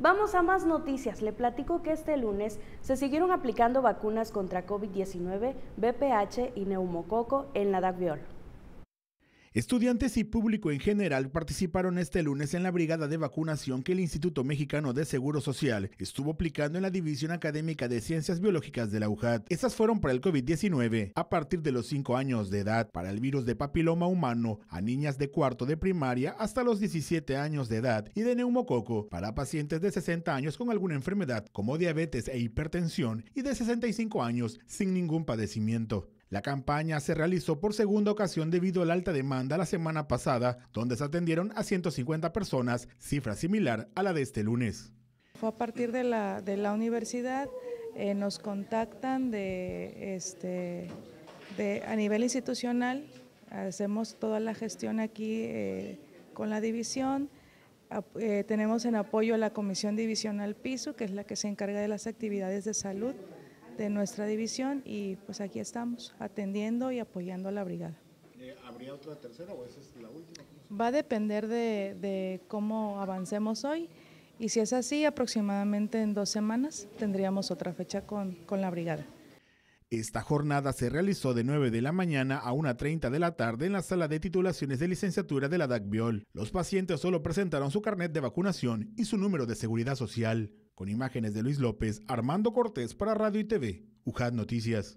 Vamos a más noticias. Le platico que este lunes se siguieron aplicando vacunas contra COVID-19, BPH y neumococo en la DACVIOL. Estudiantes y público en general participaron este lunes en la brigada de vacunación que el Instituto Mexicano de Seguro Social estuvo aplicando en la División Académica de Ciencias Biológicas de la UJAT. Estas fueron para el COVID-19 a partir de los 5 años de edad, para el virus de papiloma humano a niñas de cuarto de primaria hasta los 17 años de edad y de neumococo para pacientes de 60 años con alguna enfermedad como diabetes e hipertensión y de 65 años sin ningún padecimiento. La campaña se realizó por segunda ocasión debido a la alta demanda la semana pasada, donde se atendieron a 150 personas, cifra similar a la de este lunes. Fue a partir de la, universidad, eh, nos contactan este, de, a nivel institucional, hacemos toda la gestión aquí eh, con la división, eh, tenemos en apoyo a la Comisión Divisional Piso, que es la que se encarga de las actividades de salud de nuestra división y pues aquí estamos atendiendo y apoyando a la brigada. Eh, ¿Habría otra tercera o esa es la última? Va a depender de, cómo avancemos hoy y si es así, aproximadamente en dos semanas tendríamos otra fecha con, con la brigada. Esta jornada se realizó de 9 de la mañana a 1.30 de la tarde en la sala de titulaciones de licenciatura de la DACBIOL. Los pacientes solo presentaron su carnet de vacunación y su número de seguridad social. Con imágenes de Luis López, Armando Cortés para Radio y TV, UJAD Noticias.